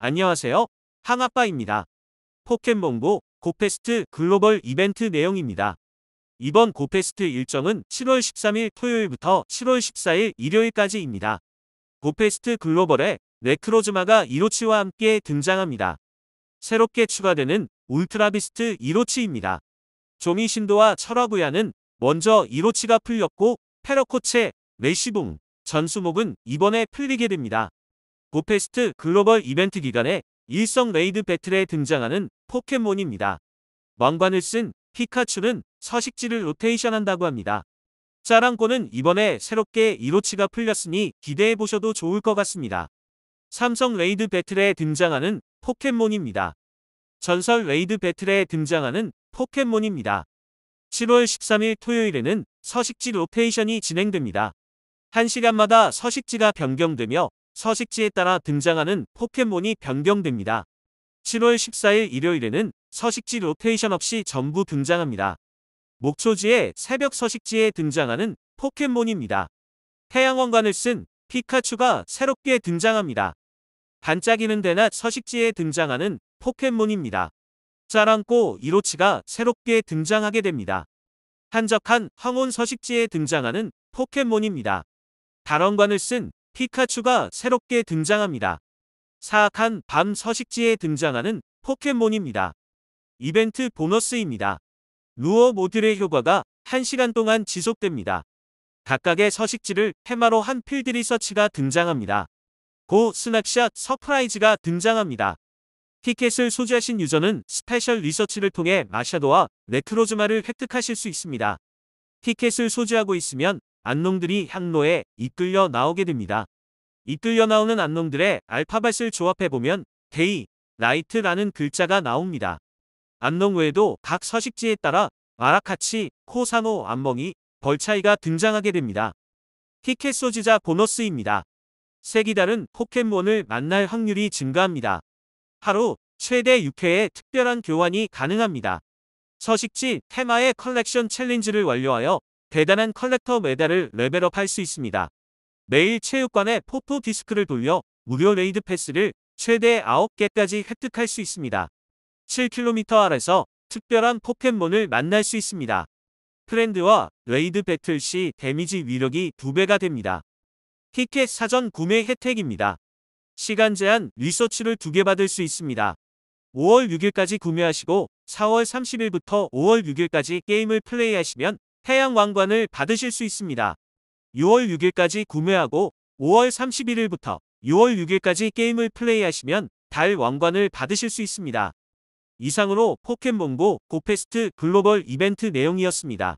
안녕하세요. 항아빠입니다. 포켓몬고 고페스트 글로벌 이벤트 내용입니다. 이번 고페스트 일정은 7월 13일 토요일부터 7월 14일 일요일까지입니다. 고페스트 글로벌에 네크로즈마가 이로치와 함께 등장합니다. 새롭게 추가되는 울트라비스트 이로치입니다. 조미신도와 철화구야는 먼저 이로치가 풀렸고 페러코체, 메시봉, 전수목은 이번에 풀리게 됩니다. 고페스트 글로벌 이벤트 기간에 일성 레이드 배틀에 등장하는 포켓몬입니다. 왕관을 쓴 피카츄는 서식지를 로테이션한다고 합니다. 짜랑꼬는 이번에 새롭게 이로치가 풀렸으니 기대해보셔도 좋을 것 같습니다. 삼성 레이드 배틀에 등장하는 포켓몬입니다. 전설 레이드 배틀에 등장하는 포켓몬입니다. 7월 13일 토요일에는 서식지 로테이션이 진행됩니다. 1시간마다 서식지가 변경되며 서식지에 따라 등장하는 포켓몬이 변경됩니다. 7월 14일 일요일에는 서식지 로테이션 없이 전부 등장합니다. 목초지에 새벽 서식지에 등장하는 포켓몬입니다. 태양원관을 쓴 피카츄가 새롭게 등장합니다. 반짝이는 데나 서식지에 등장하는 포켓몬입니다. 짜랑꼬 이로치가 새롭게 등장하게 됩니다. 한적한 황혼 서식지에 등장하는 포켓몬입니다. 다원관을쓴 피카츄가 새롭게 등장합니다. 사악한 밤 서식지에 등장하는 포켓몬입니다. 이벤트 보너스입니다. 루어 모듈의 효과가 1시간 동안 지속됩니다. 각각의 서식지를 테마로 한 필드 리서치가 등장합니다. 고 스냅샷 서프라이즈가 등장합니다. 티켓을 소지하신 유저는 스페셜 리서치를 통해 마샤도와 네크로즈마를 획득하실 수 있습니다. 티켓을 소지하고 있으면 안농들이 향로에 이끌려 나오게 됩니다. 이끌려 나오는 안농들의 알파벳을 조합해보면 데이, 나이트라는 글자가 나옵니다. 안농 외에도 각 서식지에 따라 마라카치, 코사노, 안멍이, 벌차이가 등장하게 됩니다. 티켓 소지자 보너스입니다. 세기달은 포켓몬을 만날 확률이 증가합니다. 하루 최대 6회의 특별한 교환이 가능합니다. 서식지 테마의 컬렉션 챌린지를 완료하여 대단한 컬렉터 메달을 레벨업할 수 있습니다. 매일 체육관에 포토 디스크를 돌려 무료 레이드 패스를 최대 9개까지 획득할 수 있습니다. 7km 아래서 특별한 포켓몬을 만날 수 있습니다. 트렌드와 레이드 배틀 시 데미지 위력이 2배가 됩니다. 티켓 사전 구매 혜택입니다. 시간 제한 리서치를 2개 받을 수 있습니다. 5월 6일까지 구매하시고 4월 30일부터 5월 6일까지 게임을 플레이하시면 태양왕관을 받으실 수 있습니다. 6월 6일까지 구매하고 5월 31일부터 6월 6일까지 게임을 플레이하시면 달 왕관을 받으실 수 있습니다. 이상으로 포켓몬고 고페스트 글로벌 이벤트 내용이었습니다.